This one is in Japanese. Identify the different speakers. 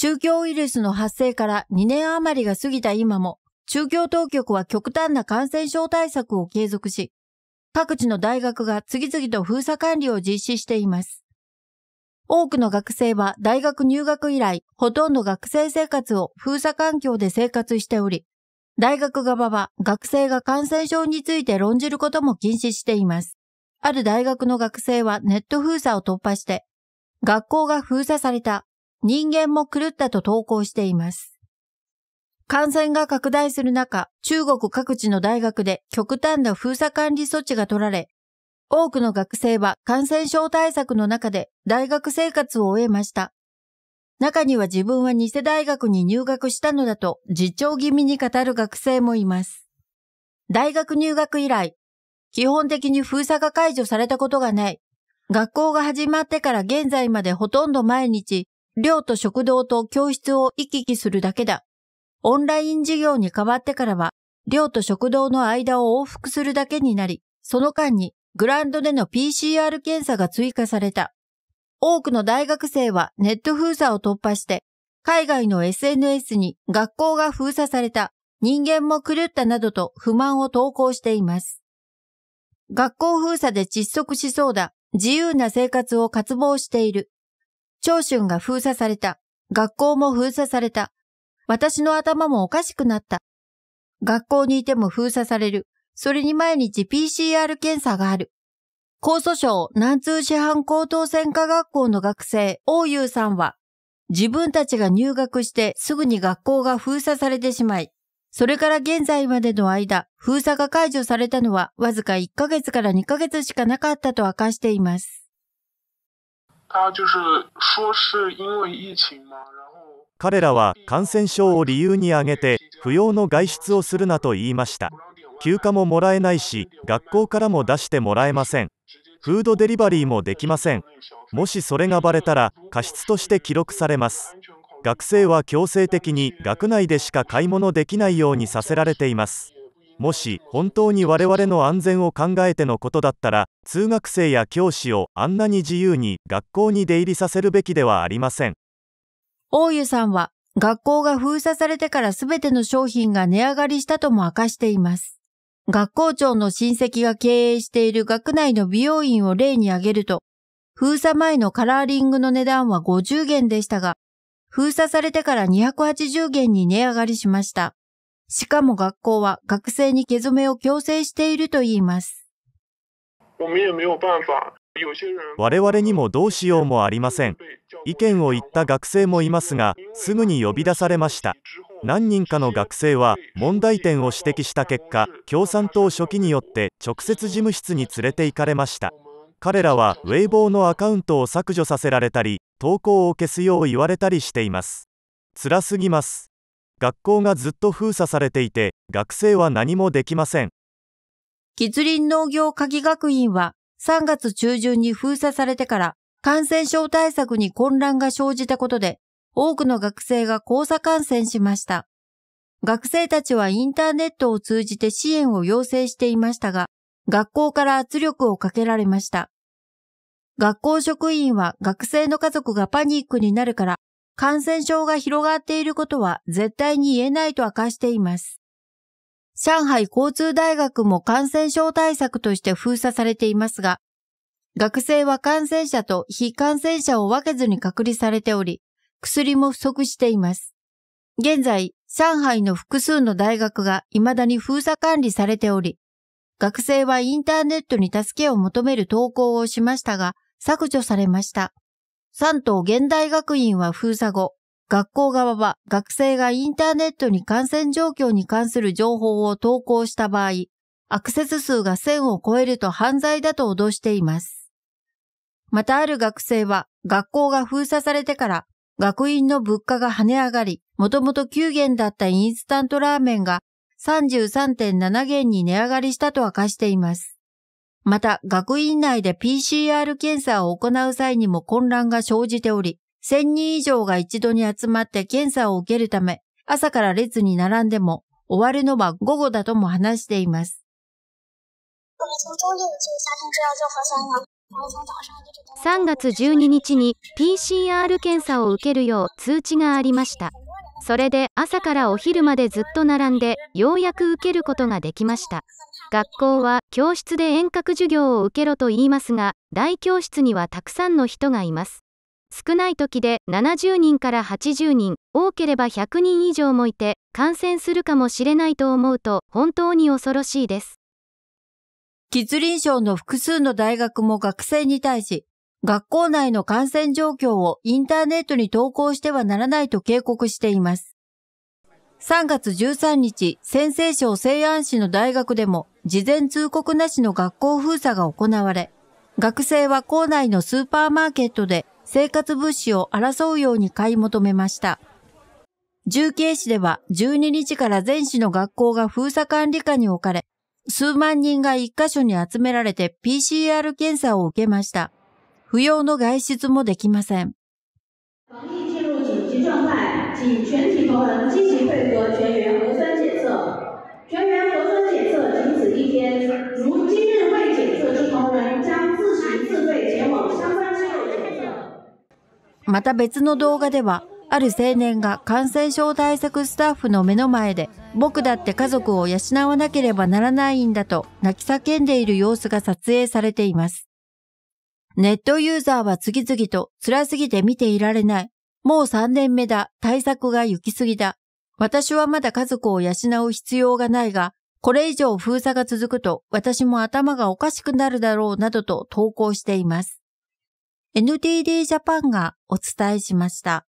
Speaker 1: 中共ウイルスの発生から2年余りが過ぎた今も、中共当局は極端な感染症対策を継続し、各地の大学が次々と封鎖管理を実施しています。多くの学生は大学入学以来、ほとんど学生生活を封鎖環境で生活しており、大学側は学生が感染症について論じることも禁止しています。ある大学の学生はネット封鎖を突破して、学校が封鎖された。人間も狂ったと投稿しています。感染が拡大する中、中国各地の大学で極端な封鎖管理措置が取られ、多くの学生は感染症対策の中で大学生活を終えました。中には自分は偽大学に入学したのだと自重気味に語る学生もいます。大学入学以来、基本的に封鎖が解除されたことがない。学校が始まってから現在までほとんど毎日寮と食堂と教室を行き来するだけだ。オンライン授業に変わってからは、寮と食堂の間を往復するだけになり、その間にグランドでの PCR 検査が追加された。多くの大学生はネット封鎖を突破して、海外の SNS に学校が封鎖された、人間も狂ったなどと不満を投稿しています。学校封鎖で窒息しそうだ、自由な生活を渇望している。長春が封鎖された。学校も封鎖された。私の頭もおかしくなった。学校にいても封鎖される。それに毎日 PCR 検査がある。高訴訟南通市販高等専科学校の学生、大優さんは、自分たちが入学してすぐに学校が封鎖されてしまい、それから現在までの間、封鎖が解除されたのはわずか1ヶ月から2ヶ月しかなかったと明かしています。
Speaker 2: 彼らは感染症を理由に挙げて不要の外出をするなと言いました休暇ももらえないし学校からも出してもらえませんフードデリバリーもできませんもしそれがバレたら過失として記録されます学生は強制的に学内でしか買い物できないようにさせられていますもし本当に我々の安全を考えてのことだったら通学生や教師をあんなに自由に学校に出入りさせるべきではありません
Speaker 1: 大湯さんは学校が封鎖されてから全ての商品が値上がりしたとも明かしています学校長の親戚が経営している学内の美容院を例に挙げると封鎖前のカラーリングの値段は50元でしたが封鎖されてから280元に値上がりしましたしかも学校は学生に毛染めを強制していると言います。
Speaker 2: 我々にもどうしようもありません。意見を言った学生もいますが、すぐに呼び出されました。何人かの学生は問題点を指摘した結果、共産党書記によって直接事務室に連れて行かれました。彼らはウェイボーのアカウントを削除させられたり、投稿を消すよう言われたりしています。辛すぎます。学校がずっと封鎖されていて、学生は何もできません。
Speaker 1: 吉林農業科技学院は3月中旬に封鎖されてから感染症対策に混乱が生じたことで、多くの学生が交差感染しました。学生たちはインターネットを通じて支援を要請していましたが、学校から圧力をかけられました。学校職員は学生の家族がパニックになるから感染症が広がっていることは絶対に言えないと明かしています。上海交通大学も感染症対策として封鎖されていますが、学生は感染者と非感染者を分けずに隔離されており、薬も不足しています。現在、上海の複数の大学が未だに封鎖管理されており、学生はインターネットに助けを求める投稿をしましたが、削除されました。三島現代学院は封鎖後、学校側は学生がインターネットに感染状況に関する情報を投稿した場合、アクセス数が1000を超えると犯罪だと脅しています。またある学生は学校が封鎖されてから学院の物価が跳ね上がり、もともと9元だったインスタントラーメンが33.7元に値上がりしたと明かしています。また、学院内で PCR 検査を行う際にも混乱が生じており、1000人以上が一度に集まって検査を受けるため、朝から列に並んでも終わるのは午後だとも話しています。3月12日に PCR 検査を受けるよう通知がありました。それで朝からお昼までずっと並んで、ようやく受けることができました。学校は教室で遠隔授業を受けろと言いますが、大教室にはたくさんの人がいます。少ない時で70人から80人、多ければ100人以上もいて、感染するかもしれないと思うと本当に恐ろしいです。吉林省の複数の大学も学生に対し、学校内の感染状況をインターネットに投稿してはならないと警告しています。3月13日、先生省西安市の大学でも、事前通告なしの学校封鎖が行われ、学生は校内のスーパーマーケットで生活物資を争うように買い求めました。重慶市では12日から全市の学校が封鎖管理下に置かれ、数万人が1カ所に集められて PCR 検査を受けました。不要の外出もできません。全体同仁积极配合全员核酸检测。全员核酸检测仅此一天，如今日未检测之同仁将自行自费前往相关机构检测。また別の動画では、ある青年が感染症対策スタッフの目の前で、僕だって家族を養わなければならないんだと泣き叫んでいる様子が撮影されています。ネットユーザーは次々と辛すぎて見ていられない。もう3年目だ。対策が行き過ぎだ。私はまだ家族を養う必要がないが、これ以上封鎖が続くと私も頭がおかしくなるだろうなどと投稿しています。NTD ジャパンがお伝えしました。